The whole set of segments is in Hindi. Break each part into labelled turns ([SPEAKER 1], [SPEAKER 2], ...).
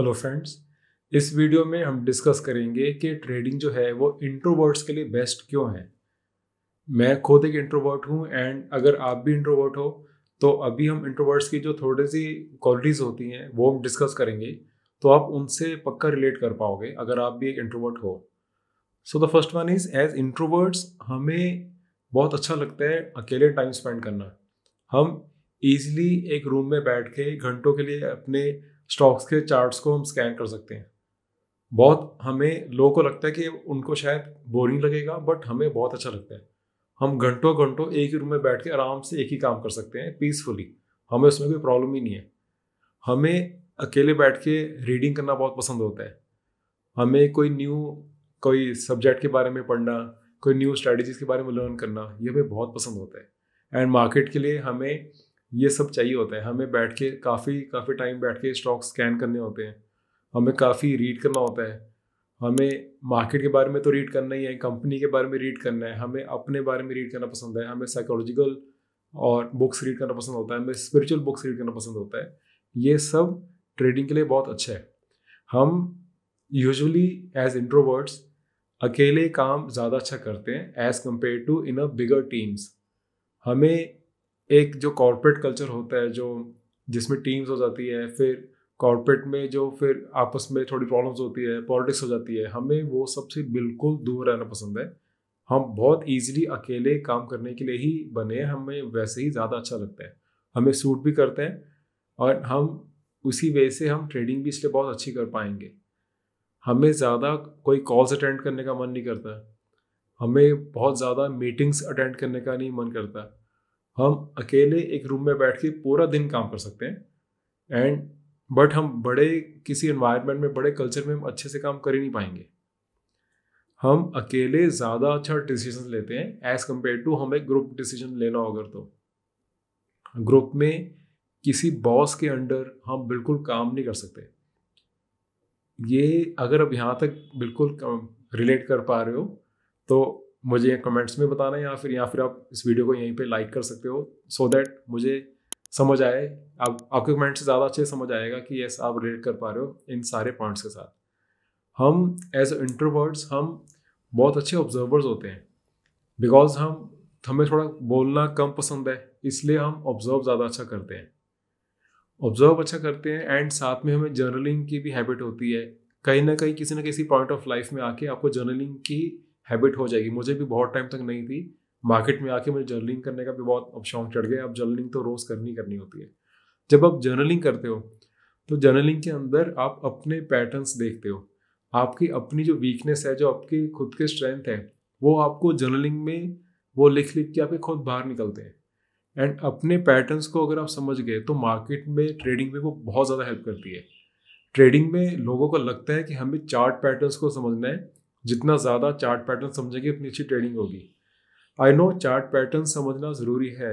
[SPEAKER 1] हेलो फ्रेंड्स इस वीडियो में हम डिस्कस करेंगे कि ट्रेडिंग जो है वो इंट्रोवर्ट्स के लिए बेस्ट क्यों है मैं खुद एक इंट्रोवर्ट हूँ एंड अगर आप भी इंट्रोवर्ट हो तो अभी हम इंट्रोवर्ट्स की जो थोड़ी सी क्वालिटीज़ होती हैं वो हम डिस्कस करेंगे तो आप उनसे पक्का रिलेट कर पाओगे अगर आप भी एक इंट्रोवर्ट हो so the first one is as introverts हमें बहुत अच्छा लगता है अकेले टाइम स्पेंड करना हम ईजिली एक रूम में बैठ के घंटों के लिए अपने स्टॉक्स के चार्ट्स को हम स्कैन कर सकते हैं बहुत हमें लोगों को लगता है कि उनको शायद बोरिंग लगेगा बट हमें बहुत अच्छा लगता है हम घंटों घंटों एक ही रूम में बैठ के आराम से एक ही काम कर सकते हैं पीसफुली हमें उसमें कोई प्रॉब्लम ही नहीं है हमें अकेले बैठ के रीडिंग करना बहुत पसंद होता है हमें कोई न्यू कोई सब्जेक्ट के बारे में पढ़ना कोई न्यू स्ट्रैटेजीज के बारे में लर्न करना ये हमें बहुत पसंद होता है एंड मार्केट के लिए हमें ये सब चाहिए होता है हमें बैठ के काफ़ी काफ़ी टाइम बैठ के स्टॉक स्कैन करने होते हैं हमें काफ़ी रीड करना होता है हमें मार्केट के बारे में तो रीड करना ही है कंपनी के बारे में रीड करना है हमें अपने बारे में रीड करना पसंद है हमें साइकोलॉजिकल और बुक्स रीड करना पसंद होता है हमें स्पिरिचुअल बुक्स रीड करना पसंद होता है ये सब ट्रेडिंग के लिए बहुत अच्छा है हम यूजुअली एज इंट्रोवर्ड्स अकेले काम ज़्यादा अच्छा करते हैं as compare to in a bigger teams हमें एक जो कॉरपोरेट कल्चर होता है जो जिसमें टीम्स हो जाती है फिर कॉरपोरेट में जो फिर आपस में थोड़ी प्रॉब्लम्स होती है पॉलिटिक्स हो जाती है हमें वो सबसे बिल्कुल दूर रहना पसंद है हम बहुत ईजिली अकेले काम करने के लिए ही बने हमें वैसे ही ज़्यादा अच्छा लगता है हमें सूट भी करते हैं और हम उसी वजह से हम ट्रेडिंग भी इसलिए बहुत अच्छी कर पाएंगे हमें ज़्यादा कोई कॉल्स अटेंड करने का मन नहीं करता हमें बहुत ज़्यादा मीटिंग्स अटेंड करने का नहीं मन करता हम अकेले एक रूम में बैठ के पूरा दिन काम कर सकते हैं एंड बट हम बड़े किसी एनवायरनमेंट में बड़े कल्चर में हम अच्छे से काम कर ही नहीं पाएंगे हम अकेले ज़्यादा अच्छा डिसीजन लेते हैं एज कम्पेयर टू हमें ग्रुप डिसीजन लेना होगा तो ग्रुप में किसी बॉस के अंडर हम बिल्कुल काम नहीं कर सकते ये अगर अब यहाँ तक बिल्कुल रिलेट कर पा रहे हो तो मुझे कमेंट्स में बताना या फिर या फिर आप इस वीडियो को यहीं पे लाइक कर सकते हो सो so दैट मुझे समझ आए आप आपके कमेंट्स से ज़्यादा अच्छे समझ आएगा कि यस आप रिलेट कर पा रहे हो इन सारे पॉइंट्स के साथ हम एज इंट्रोवर्ड्स हम बहुत अच्छे ऑब्जर्वर्स होते हैं बिकॉज हम हमें थोड़ा बोलना कम पसंद है इसलिए हम ऑब्जर्व ज़्यादा अच्छा करते हैं ऑब्जर्व अच्छा करते हैं एंड साथ में हमें जर्नलिंग की भी हैबिट होती है कहीं ना कहीं किसी ना किसी पॉइंट ऑफ लाइफ में आके आपको जर्नलिंग की हैबिट हो जाएगी मुझे भी बहुत टाइम तक नहीं थी मार्केट में आके मुझे जर्नलिंग करने का भी बहुत अब शौक चढ़ गया अब जर्नलिंग तो रोज़ करनी करनी होती है जब आप जर्नलिंग करते हो तो जर्नलिंग के अंदर आप अपने पैटर्न्स देखते हो आपकी अपनी जो वीकनेस है जो आपकी खुद के स्ट्रेंथ है वो आपको जर्नलिंग में वो लिख लिख के आपके खुद बाहर निकलते हैं एंड अपने पैटर्न्स को अगर आप समझ गए तो मार्केट में ट्रेडिंग में वो बहुत ज़्यादा हेल्प करती है ट्रेडिंग में लोगों को लगता है कि हमें चार्ट पैटर्न्स को समझना है जितना ज़्यादा चार्ट पैटर्न समझेंगे उतनी अच्छी ट्रेडिंग होगी आई नो चार्ट पैटर्न समझना ज़रूरी है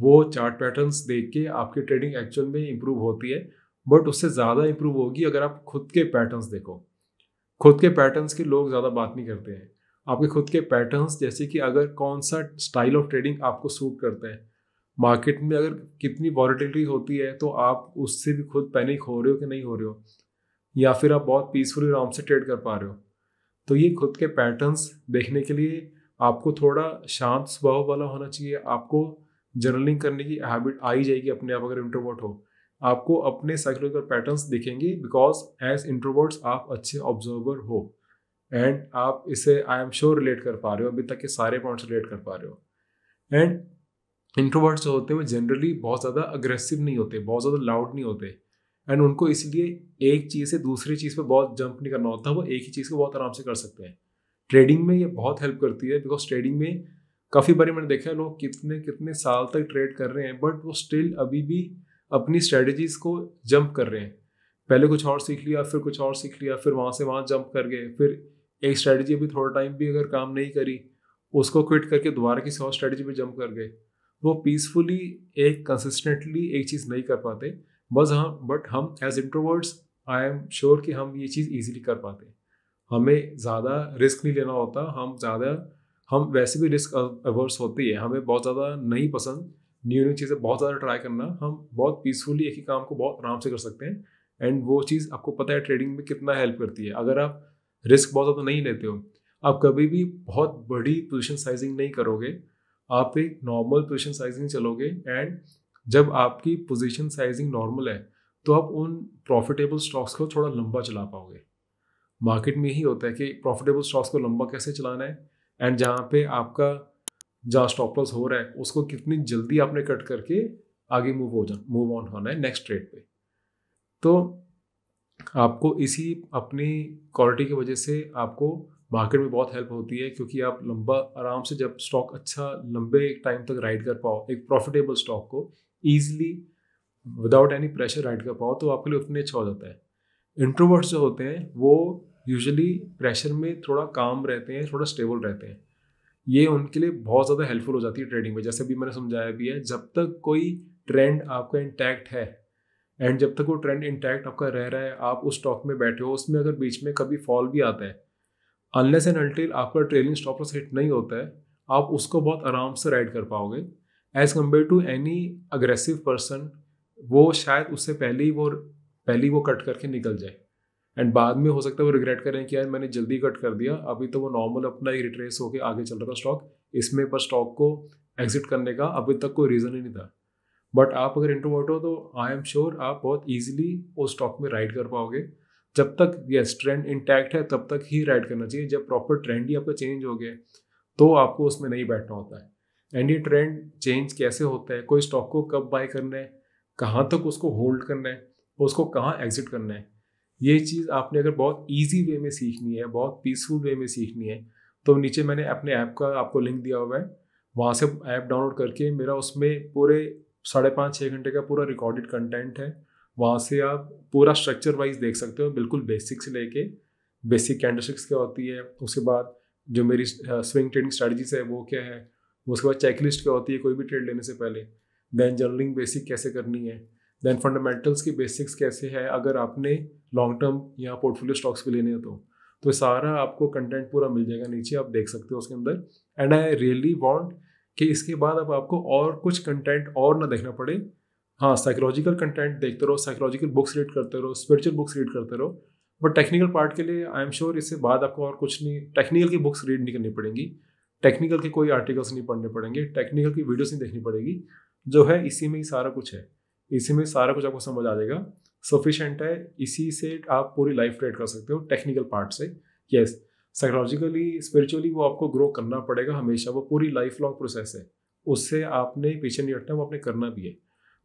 [SPEAKER 1] वो चार्ट पैटर्न्स देख के आपकी ट्रेडिंग एक्चुअल में इम्प्रूव होती है बट उससे ज़्यादा इम्प्रूव होगी अगर आप खुद के पैटर्न्स देखो खुद के पैटर्न्स के लोग ज़्यादा बात नहीं करते हैं आपके खुद के पैटर्न्स जैसे कि अगर कौन सा स्टाइल ऑफ ट्रेडिंग आपको सूट करते हैं मार्केट में अगर कितनी वॉलिटिलिटी होती है तो आप उससे भी खुद पैनिक हो रहे हो कि नहीं हो रहे हो या फिर आप बहुत पीसफुली आराम से ट्रेड कर पा रहे हो तो ये खुद के पैटर्न्स देखने के लिए आपको थोड़ा शांत स्वभाव वाला होना चाहिए आपको जर्नलिंग करने की हैबिट आ ही जाएगी अपने आप अगर इंट्रोवर्ट हो आपको अपने साइकोलॉजिकल पैटर्न्स दिखेंगे बिकॉज एज इंट्रोवर्ट्स आप अच्छे ऑब्जर्वर हो एंड आप इसे आई एम श्योर रिलेट कर पा रहे हो अभी तक के सारे पॉइंट्स रिलेट कर पा रहे हो एंड इंट्रोवर्ट्स जो होते हैं वो जनरली बहुत ज़्यादा अग्रेसिव नहीं होते बहुत ज़्यादा लाउड नहीं होते एंड उनको इसलिए एक चीज़ से दूसरी चीज़ पे बहुत जंप नहीं करना होता वो एक ही चीज़ को बहुत आराम से कर सकते हैं ट्रेडिंग में ये बहुत हेल्प करती है बिकॉज ट्रेडिंग में काफ़ी बारी मैंने देखा है लोग कितने कितने साल तक ट्रेड कर रहे हैं बट वो स्टिल अभी भी अपनी स्ट्रेटजीज को जंप कर रहे हैं पहले कुछ और सीख लिया फिर कुछ और सीख लिया फिर वहाँ से वहाँ जंप कर गए फिर एक स्ट्रेटजी अभी थोड़ा टाइम भी अगर काम नहीं करी उसको क्विट करके दोबारा किसी और स्ट्रेटजी पर जंप कर गए वो पीसफुली एक कंसिस्टेंटली एक चीज़ नहीं कर पाते बस हम बट हम as introverts I am sure कि हम ये चीज़ ईजिली कर पाते हैं हमें ज़्यादा रिस्क नहीं लेना होता हम ज़्यादा हम वैसे भी रिस्क अवर्स होती है हमें बहुत ज़्यादा नहीं पसंद न्यू न्यू चीज़ें बहुत ज़्यादा ट्राई करना हम बहुत पीसफुली एक ही काम को बहुत आराम से कर सकते हैं एंड वो चीज़ आपको पता है ट्रेडिंग में कितना हेल्प करती है अगर आप रिस्क बहुत ज़्यादा नहीं लेते हो आप कभी भी बहुत बड़ी पोजिशन साइजिंग नहीं करोगे आप एक नॉर्मल पोजिशन साइजिंग चलोगे एंड जब आपकी पोजीशन साइजिंग नॉर्मल है तो आप उन प्रॉफिटेबल स्टॉक्स को थोड़ा लंबा चला पाओगे मार्केट में ही होता है कि प्रॉफिटेबल स्टॉक्स को लंबा कैसे चलाना है एंड जहाँ पे आपका जहाँ स्टॉप लॉस हो रहा है उसको कितनी जल्दी आपने कट करके आगे मूव हो जाना मूव ऑन होना है नेक्स्ट ट्रेड पे तो आपको इसी अपनी क्वालिटी की वजह से आपको मार्केट में बहुत हेल्प होती है क्योंकि आप लंबा आराम से जब स्टॉक अच्छा लंबे टाइम तक राइड कर पाओ एक प्रॉफिटेबल स्टॉक को easily without any pressure ride कर पाओ तो आपके लिए उतने अच्छा हो जाता है इंट्रोवर्ट्स जो होते हैं वो यूजली प्रेशर में थोड़ा काम रहते हैं थोड़ा स्टेबल रहते हैं ये उनके लिए बहुत ज़्यादा हेल्पफुल हो जाती है ट्रेडिंग में जैसे भी मैंने समझाया भी है जब तक कोई ट्रेंड आपका इंटैक्ट है एंड जब तक वो ट्रेंड इंटैक्ट आपका रह रहा है आप उस स्टॉक में बैठे हो उसमें अगर बीच में कभी फॉल भी आता है अनलेस एंड अल्टिल आपका ट्रेलिंग स्टॉप लॉस हिट नहीं होता है आप उसको बहुत आराम से राइड कर पाओगे as compare to any aggressive person वो शायद उससे पहले ही वो पहले ही वो कट करके निकल जाए एंड बाद में हो सकता है वो रिग्रेट करें कि यार मैंने जल्दी कट कर दिया अभी तो वो नॉर्मल अपना ही रिट्रेस होकर आगे चल रहा था स्टॉक इसमें पर स्टॉक को एग्जिट करने का अभी तक कोई रीज़न ही नहीं था बट आप अगर इंट्रोवर्ट हो तो आई एम श्योर आप बहुत ईजिली उस स्टॉक में राइड कर पाओगे जब तक यस ट्रेंड इंटैक्ट है तब तक ही राइड करना चाहिए जब प्रॉपर ट्रेंड ही आपका चेंज हो गया तो आपको उसमें नहीं बैठना होता है एंड ये ट्रेंड चेंज कैसे होता है कोई स्टॉक को कब बाय करना है कहाँ तक उसको होल्ड करना है उसको कहाँ एग्जिट करना है ये चीज़ आपने अगर बहुत ईजी वे में सीखनी है बहुत पीसफुल वे में सीखनी है तो नीचे मैंने अपने ऐप का आपको लिंक दिया हुआ है वहाँ से ऐप डाउनलोड करके मेरा उसमें पूरे साढ़े पाँच छः घंटे का पूरा रिकॉर्डेड कंटेंट है वहाँ से आप पूरा स्ट्रक्चर वाइज देख सकते हो बिल्कुल बेसिक से लेके बेसिक कैंडलस्टिक्स क्या होती है उसके बाद जो मेरी स्विंग ट्रेडिंग स्ट्रैटेजीज है वो क्या है उसके बाद चेक लिस्ट क्या होती है कोई भी ट्रेड लेने से पहले देन जर्नलिंग बेसिक कैसे करनी है देन फंडामेंटल्स की बेसिक्स कैसे है अगर आपने लॉन्ग टर्म या पोर्टफोलियो स्टॉक्स भी लेने हो तो तो सारा आपको कंटेंट पूरा मिल जाएगा नीचे आप देख सकते हो उसके अंदर एंड आई रियली वांट कि इसके बाद अब आपको और कुछ कंटेंट और ना देखना पड़े हाँ साइकोलॉजिकल कंटेंट देखते रहो साइकोलॉजिकल बुक्स रीड करते रहो स्पिरिचुअल बुक्स रीड करते रहो बट टेक्निकल पार्ट के लिए आई एम श्योर इससे बाद आपको और कुछ नहीं टेक्निकल की बुक्स रीड नहीं करनी पड़ेंगी टेक्निकल के कोई आर्टिकल्स नहीं पढ़ने पड़ेंगे टेक्निकल की वीडियोस नहीं देखनी पड़ेगी जो है इसी में ही सारा कुछ है इसी में सारा कुछ आपको समझ आ जाएगा सफिशेंट है इसी से आप पूरी लाइफ क्रिएट कर सकते हो टेक्निकल पार्ट से यस साइकोलॉजिकली स्पिरिचुअली वो आपको ग्रो करना पड़ेगा हमेशा वो पूरी लाइफ लॉन्ग प्रोसेस है उससे आपने पीछे नहीं हटना वो आपने करना भी है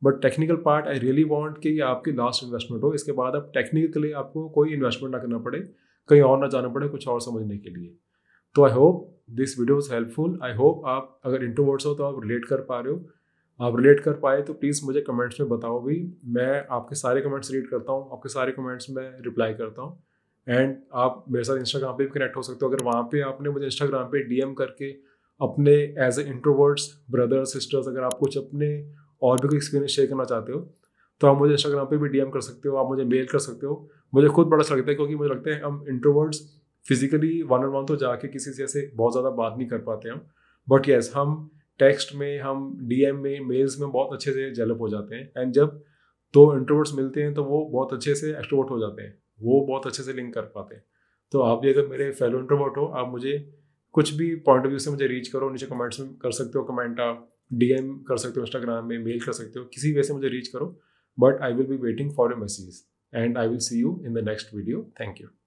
[SPEAKER 1] but technical part I really want कि आपकी लास्ट इन्वेस्टमेंट हो इसके बाद आप टेक्निकली आपको कोई इन्वेस्टमेंट ना करना पड़े कहीं और ना जाना पड़े कुछ और समझने के लिए तो I hope this video is helpful I hope आप अगर इंट्रोवर्ट्स हो तो आप रिलेट कर पा रहे हो आप रिलेट कर पाए तो प्लीज़ मुझे कमेंट्स में बताओ भी मैं आपके सारे कमेंट्स रीड करता हूँ आपके सारे कमेंट्स में रिप्लाई करता हूँ एंड आप मेरे साथ इंस्टाग्राम पे भी कनेक्ट हो सकते हो अगर वहाँ पे आपने मुझे इंस्टाग्राम पे डीएम करके अपने as a introverts brother sisters अगर आप कुछ अपने और भी कोई एक्सपीरियंस शेयर करना चाहते हो तो आप मुझे इंस्टाग्राम पे भी डीएम कर सकते हो आप मुझे मेल कर सकते हो मुझे खुद बड़ा अच्छा लगता है क्योंकि मुझे लगता है हम introverts physically one on one तो जाके किसी से ऐसे बहुत ज़्यादा बात नहीं कर पाते हम बट येस हम टेक्स्ट में हम डी एम में मेल्स में बहुत अच्छे से डेवलप हो जाते हैं एंड जब दो इंटरवर्ट्स इंट्रोवर्ट्स मिलते हैं तो वो बहुत अच्छे से एक्सट्रोवर्ट हो जाते हैं वो बहुत अच्छे से लिंक कर पाते हैं तो आप भी अगर मेरे फेलो इंट्रोवर्ट हो आप मुझे कुछ भी पॉइंट ऑफ व्यू से मुझे रीच करो नीचे कमेंट्स में कर सकते हो कमेंट आप डी एम कर सकते हो इंस्टाग्राम में मेल कर सकते हो किसी वे से मुझे रीच करो but I will be waiting for your message and I will see you in the next video thank you